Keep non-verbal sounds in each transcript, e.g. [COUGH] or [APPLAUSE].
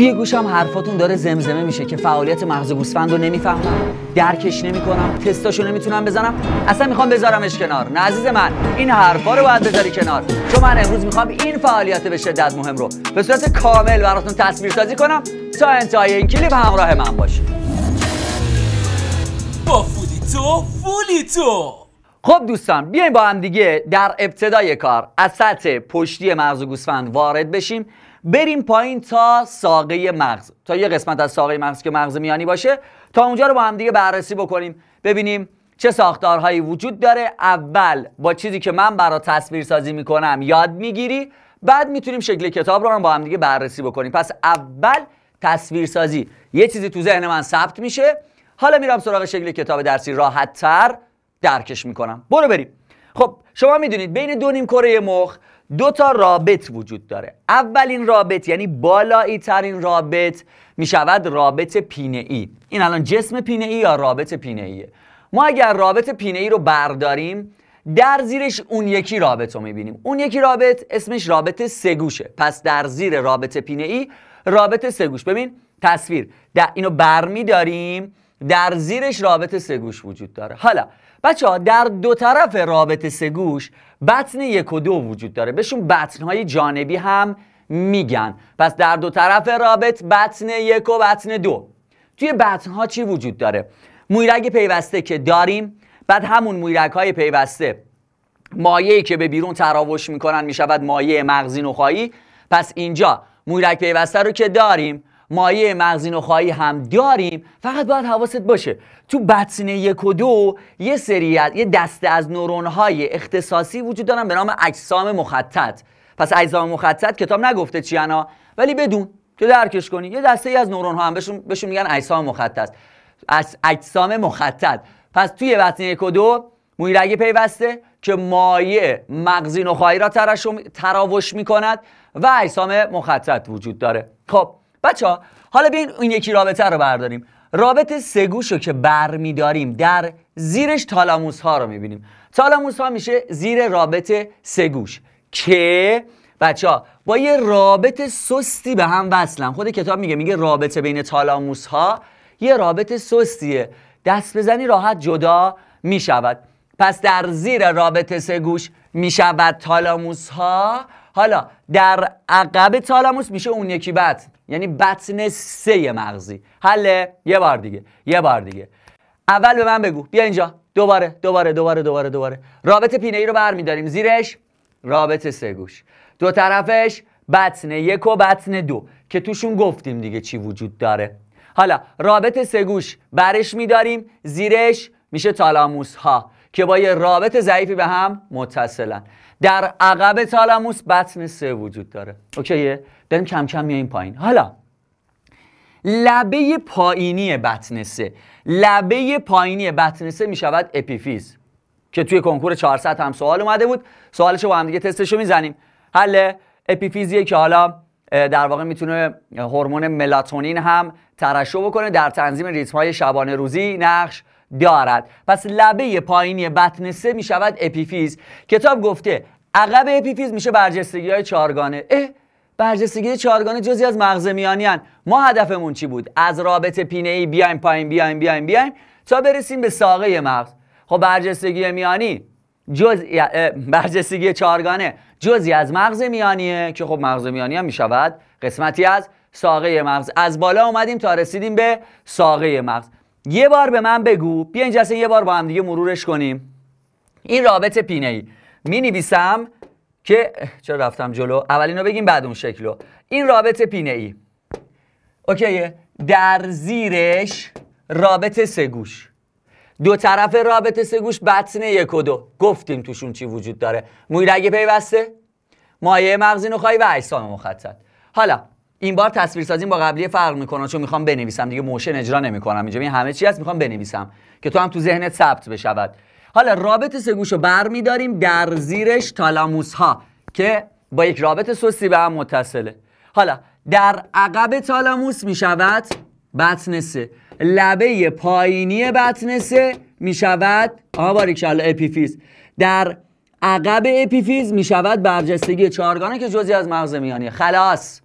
توی گوشم حرفاتون داره زمزمه میشه که فعالیت مغز گوسفند رو نمیفهمم درکش نمیکنم تستاشو نمیتونم بزنم اصلا میخوام بذارمش کنار نه عزیز من این حرفا رو باید بذاری کنار چون من امروز میخوام این فعالیت به شدت مهم رو به صورت کامل براتون تصویر سازی کنم تا انتهای این کلیپ همراه من باشی. با فولی تو فولی تو خب دوستان بیایم با هم دیگه در ابتدای کار از سطح پشتی مغز گوسفند وارد بشیم بریم پایین تا ساقه مغز تا یه قسمت از ساقه مغز که مغز میانی باشه تا اونجا رو با هم دیگه بررسی بکنیم ببینیم چه ساختارهایی وجود داره اول با چیزی که من برای تصویر سازی میکنم یاد میگیری بعد میتونیم شکل کتاب رو هم با هم دیگه بررسی بکنیم پس اول تصویر سازی یه چیزی تو ذهن من ثبت میشه حالا میرم سراغ شکل کتاب درسی راحت تر درکش میکنم برو بریم خب شما میدونید بین دو نیم کره مخ دو تا رابط وجود داره اولین رابط یعنی بالایی ترین رابط میشود رابط پینه ای این الان جسم پینه ای یا رابط پینه ایه ما اگر رابط پینه ای رو برداریم در زیرش اون یکی رابط رو میبینیم اون یکی رابط اسمش رابط سگوشه پس در زیر رابط پینه ای رابط سگوش ببین تصویر در اینو برمیداریم در زیرش رابط سگوش وجود داره حالا بچه ها در دو طرف رابط سگوش بطن یک و دو وجود داره بهشون بطن های جانبی هم میگن پس در دو طرف رابط بطن یک و بطن دو توی بطن ها چی وجود داره مویرگ پیوسته که داریم بعد همون مویرگ های پیوسته مایعی که به بیرون تراوش میکنن میشود مایه مغزی نخایی پس اینجا مویرگ پیوسته رو که داریم مایه مغزی نخایی هم داریم فقط باید حواست باشه تو بطن یک و دو یه سریت یه دسته از نورونهای اختصاصی وجود دارن به نام اجسام مخطط پس اجسام مخطط کتاب نگفته چی انا ولی بدون که درکش کنی یه دسته ای از نورون ها هم بهشون, بهشون میگن اجسام مخطط اجسام مخطط پس توی بطن یک و دو مویرگی پیوسته که مایع مغزی نخایی را تراوش میکند و اجسام مخطط وجود داره خب بچه ها حالا بیاین اون یکی رابطه رو برداریم رابطه سگوش رو که برمیداریم در زیرش تالاموس ها رو میبینیم تالاموس ها میشه زیر رابطه سگوش که بچه ها با یه رابط سستی به هم وصلن خود کتاب میگه میگه رابطه بین تالاموس ها یه رابط سستیه دست بزنی راحت جدا میشود پس در زیر رابطه سه گوش میشود تالاموس ها حالا در عقب تالاموس میشه اون یکی بطن یعنی بطن سه مغزی حله یه بار دیگه یه بار دیگه اول به من بگو بیا اینجا دوباره دوباره دوباره دوباره دوباره رابط پینه ای رو برمیداریم زیرش رابط سه گوش دو طرفش بطن یک و بطن دو که توشون گفتیم دیگه چی وجود داره حالا رابط سه گوش برش میداریم زیرش میشه تالاموس ها که با یه رابط ضعیفی به هم متصلن در عقب تالاموس بطن سه وجود داره اوکیه داریم کم کم میایم پایین حالا لبه پایینی بطن سه لبه پایینی بطن سه میشود اپیفیز که توی کنکور 400 هم سوال اومده بود سوالش با هم دیگه تستشو میزنیم حل اپیفیزیه که حالا در واقع میتونه هورمون ملاتونین هم ترشح بکنه در تنظیم ریتم های شبانه روزی نقش دارد پس لبه پایینی بطن سه می شود اپیفیز کتاب گفته عقب اپیفیز میشه برجستگی های چارگانه اه برجستگی چارگانه جزی از مغز میانی ما هدفمون چی بود از رابطه پینه ای بیایم پایین بیایم بیایم بیایم تا برسیم به ساقه مغز خب برجستگی میانی جز برجستگی چارگانه جزی از مغز میانیه که خب مغز میانی هم میشود قسمتی از ساقه مغز از بالا اومدیم تا رسیدیم به ساقه مغز یه بار به من بگو بیاین اینجاسته یه بار با هم دیگه مرورش کنیم این رابطه پینه ای می نویسم که چرا رفتم جلو اولین رو بگیم بعد اون شکلو این رابطه پینه ای اوکی در زیرش رابطه سه گوش دو طرف رابطه سه گوش بطن یک و دو گفتیم توشون چی وجود داره مویرگ پیوسته مایه مغزی نخایی و اجسام مخطط حالا این بار تصویر سازیم با قبلی فرق میکنه چون میخوام بنویسم دیگه موشن اجرا نمیکنم اینجا این یعنی همه چی هست میخوام بنویسم که تو هم تو ذهنت ثبت بشود حالا رابط سه گوش رو برمیداریم در زیرش تالاموس ها که با یک رابط سوسی به هم متصله حالا در عقب تالاموس میشود بطن لبه پایینی بطن سه میشود آها باریکشالا اپیفیز در عقب اپیفیز میشود برجستگی چهارگانه که جزی از مغز میانیه خلاص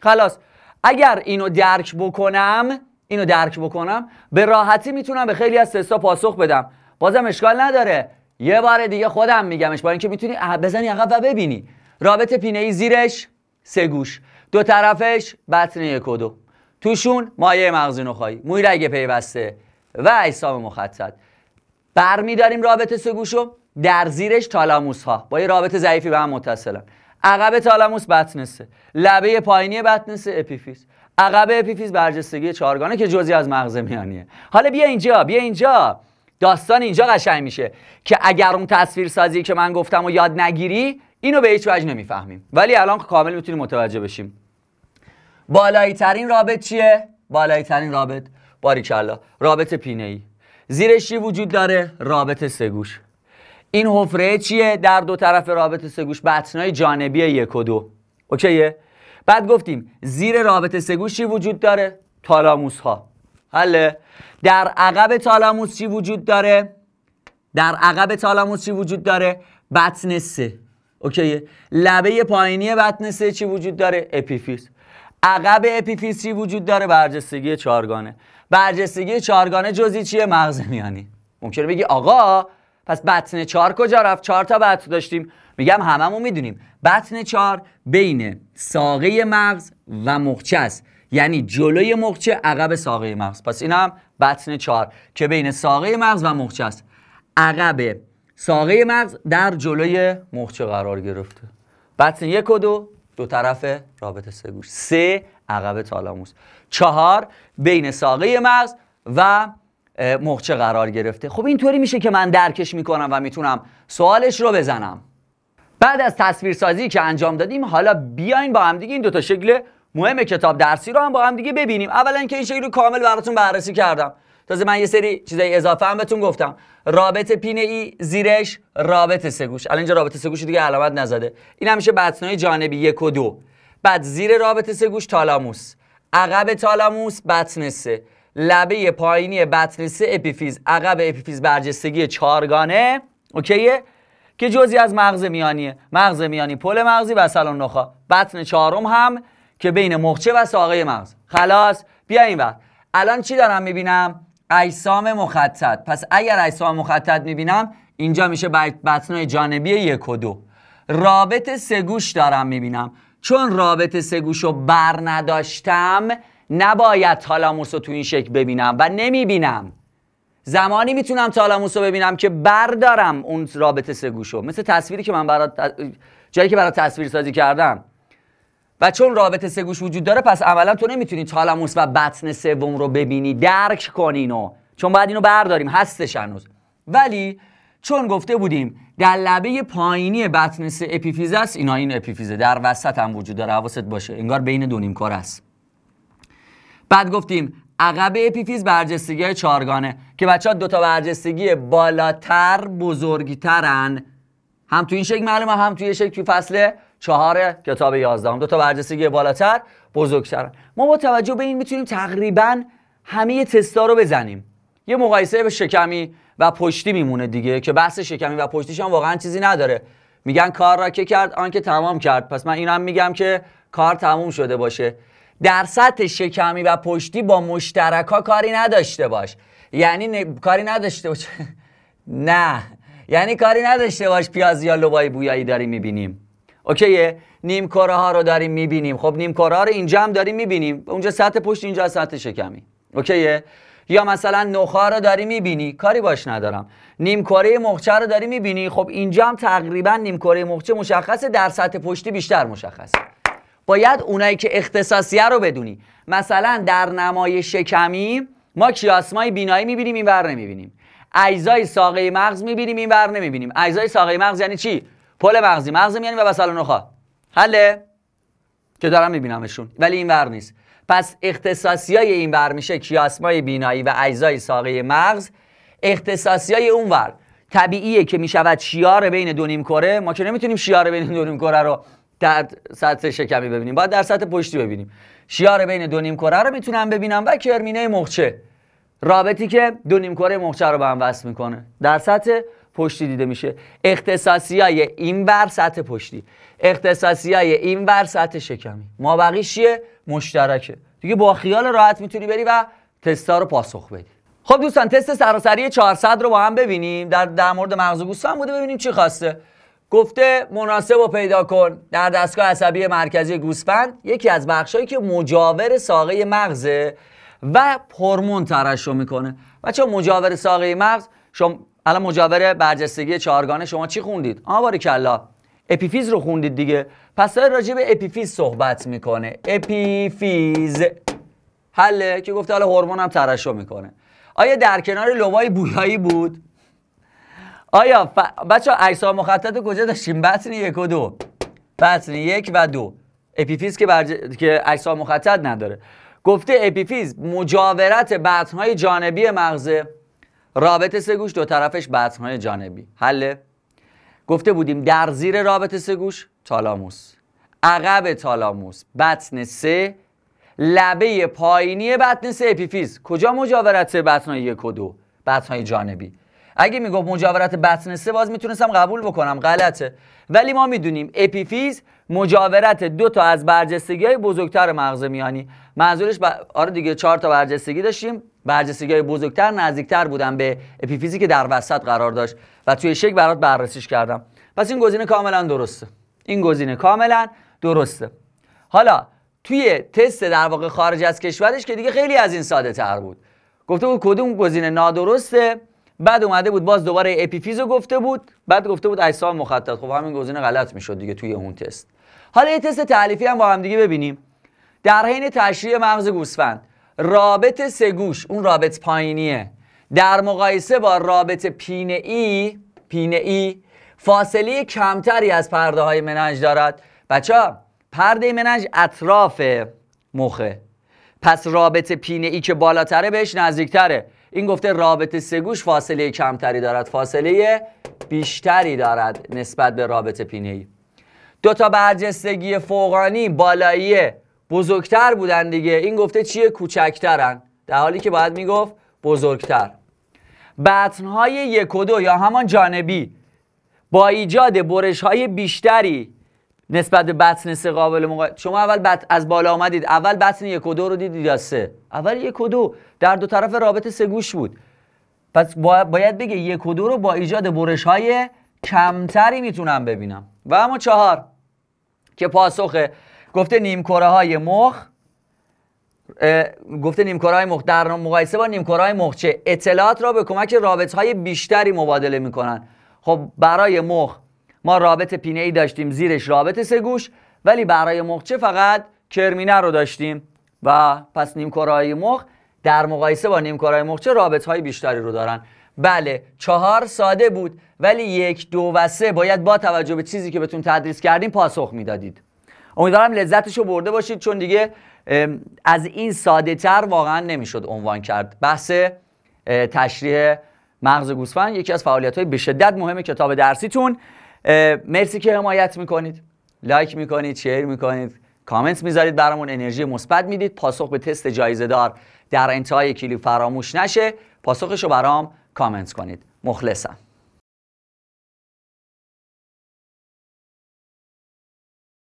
خلاص اگر اینو درک بکنم اینو درک بکنم به راحتی میتونم به خیلی از تستا پاسخ بدم بازم اشکال نداره یه بار دیگه خودم میگمش با اینکه میتونی بزنی عقب و ببینی رابط پینه ای زیرش سه گوش دو طرفش بطن یک دو توشون مایه مغزی نخایی موی رگ پیوسته و اجسام مخطط برمیداریم رابط سه گوشو در زیرش تالاموس ها با یه رابطه ضعیفی به هم متصلن عقب تالاموس بطنسه لبه پایینی بطنسه اپیفیز عقب اپیفیز برجستگی چارگانه که جزی از مغز میانیه حالا بیا اینجا بیا اینجا داستان اینجا قشنگ میشه که اگر اون تصویر سازی که من گفتم و یاد نگیری اینو به هیچ وجه نمیفهمیم ولی الان کامل میتونیم متوجه بشیم بالایی ترین رابط چیه بالایی ترین رابط باریکلا رابط پینه ای زیرش وجود داره رابط سگوش این حفره چیه در دو طرف رابطه سگوش بطنای جانبی یک و دو اوکیه بعد گفتیم زیر رابطه سگوشی چی وجود داره تالاموس ها حله در عقب تالاموس چی وجود داره در عقب تالاموس چی وجود داره بطن سه اوکیه لبه پایینی بطن سه چی وجود داره اپیفیس. عقب اپیفیس چی وجود داره برجستگی چارگانه برجستگی چارگانه جزی چیه مغز میانی ممکنه بگی آقا پس بطن چهار کجا رفت چهار تا بطن داشتیم میگم هممون میدونیم بطن چهار بین ساقه مغز و مخچه است یعنی جلوی مخچه عقب ساقه مغز پس این هم بطن چهار که بین ساقه مغز و مخچه است عقب ساقه مغز در جلوی مخچه قرار گرفته بطن یک و دو دو طرف رابطه سه گوش سه عقب تالاموس چهار بین ساقه مغز و مخچه قرار گرفته خب اینطوری میشه که من درکش میکنم و میتونم سوالش رو بزنم بعد از تصویرسازی که انجام دادیم حالا بیاین با هم دیگه این دوتا شکل مهم کتاب درسی رو هم با هم دیگه ببینیم اولا که این شکل رو کامل براتون بررسی کردم تازه من یه سری چیزای اضافه هم بهتون گفتم رابط پینه ای زیرش رابط سگوش الان اینجا رابط سگوش دیگه علامت نزده این همیشه بطنهای جانبی یک و دو بعد زیر رابط سگوش تالاموس عقب تالاموس بطن سه لبه پایینی سه اپیفیز عقب اپیفیز برجستگی چارگانه اوکیه که جزی از مغز میانیه مغز میانی پل مغزی و سلون نخا بطن چهارم هم که بین مخچه و ساقه مغز خلاص بیا این وقت الان چی دارم میبینم ایسام مخطط پس اگر ایسام مخطط میبینم اینجا میشه بطنای جانبی یک و دو رابط سگوش دارم میبینم چون رابط سگوش رو بر نداشتم نباید تالاموس رو تو این شکل ببینم و نمیبینم زمانی میتونم تالاموس رو ببینم که بردارم اون رابطه سه گوشو مثل تصویری که من جایی که برای تصویر سازی کردم و چون رابطه سه گوش وجود داره پس اولا تو نمیتونی تالاموس و بطن سوم رو ببینی درک کنینو چون باید اینو برداریم هستش هنوز ولی چون گفته بودیم در لبه پایینی بطن سه اپیفیز است اینا این اپیفیزه در وسط هم وجود داره حواست باشه انگار بین دو کار است بعد گفتیم عقب اپیفیز برجستگی چارگانه که بچه ها دوتا برجستگی بالاتر بزرگترن هم تو این شکل معلومه هم توی شکل توی فصل چهار کتاب یازدهم دوتا تا برجستگی بالاتر بزرگترن ما با توجه به این میتونیم تقریبا همه تستا رو بزنیم یه مقایسه به شکمی و پشتی میمونه دیگه که بحث شکمی و پشتیش هم واقعا چیزی نداره میگن کار را که کرد آنکه تمام کرد پس من اینم میگم که کار تموم شده باشه در سطح شکمی و پشتی با مشترک کاری نداشته باش یعنی کاری نداشته باش [LAUGHS] نه یعنی کاری نداشته باش پیاز یا لبای بویایی داریم میبینیم اوکیه نیم کره ها رو داریم میبینیم خب نیم کره ها رو اینجا هم داریم میبینیم اونجا سطح پشت اینجا سطح شکمی اوکیه یا مثلا نخا رو داری میبینی کاری باش ندارم نیم کره مخچه رو داری میبینی خب اینجا هم تقریبا نیم کره مخچه مشخصه در سطح پشتی بیشتر مشخصه باید اونایی که اختصاصیه رو بدونی مثلا در نمای شکمی ما کیاسمای بینایی میبینیم این ور نمیبینیم اجزای ساقه مغز میبینیم این بر نمیبینیم اجزای ساقه مغز یعنی چی پل مغزی مغز یعنی و بسال نخا حله که دارم میبینمشون ولی این بر نیست پس اختصاصی های این ور میشه کیاسمای بینایی و اجزای ساقه مغز اختصاصی های اون ور طبیعیه که میشود شیار بین دونیم کره ما که نمیتونیم شیار بین دونیم کره رو در سطح شکمی ببینیم باید در سطح پشتی ببینیم شیار بین دو نیم کره رو میتونم ببینم و کرمینه مخچه رابطی که دو نیم کره مخچه رو به هم وصل میکنه در سطح پشتی دیده میشه اختصاصی های این بر سطح پشتی اختصاصی های این بر سطح شکمی ما بقیه چیه مشترکه دیگه با خیال راحت میتونی بری و تستا رو پاسخ بدی خب دوستان تست سراسری 400 رو با هم ببینیم در در مورد مغز بوده ببینیم چی خواسته گفته مناسب و پیدا کن در دستگاه عصبی مرکزی گوسفند یکی از هایی که مجاور ساقه مغزه و هورمون ترشح میکنه چه مجاور ساقه مغز شما الان مجاور برجستگی چارگانه شما چی خوندید باری کلا؟ اپیفیز رو خوندید دیگه پس داره راجع به اپیفیز صحبت میکنه اپیفیز حله که گفته حالا هورمون هم ترشو میکنه آیا در کنار لوای بویایی بود آیا ف... بچه ها مخطط کجا داشتیم بطن یک و دو بطن یک و دو اپیفیز که, برج... که مخطط نداره گفته اپیفیز مجاورت های جانبی مغزه رابط سه گوش دو طرفش های جانبی حله گفته بودیم در زیر رابط سه گوش تالاموس عقب تالاموس بطن سه لبه پایینی بطن سه اپیفیز کجا مجاورت های یک و دو بطنهای جانبی اگه میگفت مجاورت بتنسه باز میتونستم قبول بکنم غلطه ولی ما میدونیم اپیفیز مجاورت دو تا از برجستگی های بزرگتر مغز میانی منظورش ب... آره دیگه چهار تا برجستگی داشتیم برجستگی های بزرگتر نزدیکتر بودن به اپیفیزی که در وسط قرار داشت و توی شک برات بررسیش کردم پس این گزینه کاملا درسته این گزینه کاملا درسته حالا توی تست در واقع خارج از کشورش که دیگه خیلی از این ساده تر بود گفته بود کدوم گزینه نادرسته بعد اومده بود باز دوباره اپیفیزو گفته بود بعد گفته بود اجسام مخطط خب همین گزینه غلط میشد دیگه توی اون تست حالا یه تست تعلیفی هم با هم دیگه ببینیم در حین تشریح مغز گوسفند رابط سگوش اون رابط پایینیه در مقایسه با رابط پینه ای پینه ای فاصله کمتری از پرده های مننج دارد بچه ها پرده مننج اطراف مخه پس رابط پینه ای که بالاتره بهش نزدیکتره این گفته رابطه سگوش فاصله کمتری دارد فاصله بیشتری دارد نسبت به رابطه پینه ای دو تا برجستگی فوقانی بالایی بزرگتر بودن دیگه این گفته چیه کوچکترن در حالی که باید میگفت بزرگتر های یک و دو یا همان جانبی با ایجاد برش های بیشتری نسبت به بطن سه قابل مقایسه شما اول بط... از بالا آمدید اول بطن یک و دو رو دیدید یا سه اول یک و دو در دو طرف رابط سه گوش بود پس باید بگه یک و دو رو با ایجاد برش های کمتری میتونم ببینم و اما چهار که پاسخه گفته نیمکره های مخ گفته نیمکره های مخ در مقایسه با نیمکره های چه؟ اطلاعات را به کمک رابط های بیشتری مبادله میکنن خب برای مخ ما رابط پینه ای داشتیم زیرش رابط سه گوش ولی برای مخچه فقط کرمینه رو داشتیم و پس نیمکرهای مخ در مقایسه با نیمکرهای مخچه رابط های بیشتری رو دارن بله چهار ساده بود ولی یک دو و سه باید با توجه به چیزی که بهتون تدریس کردیم پاسخ میدادید امیدوارم لذتش رو برده باشید چون دیگه از این ساده تر واقعا نمیشد عنوان کرد بحث تشریح مغز گوسفند یکی از فعالیت های به شدت مهم کتاب درسیتون مرسی که حمایت میکنید لایک میکنید شیر میکنید کامنت میذارید برامون انرژی مثبت میدید پاسخ به تست جایزه دار در انتهای کلیپ فراموش نشه پاسخش رو برام کامنت کنید مخلصم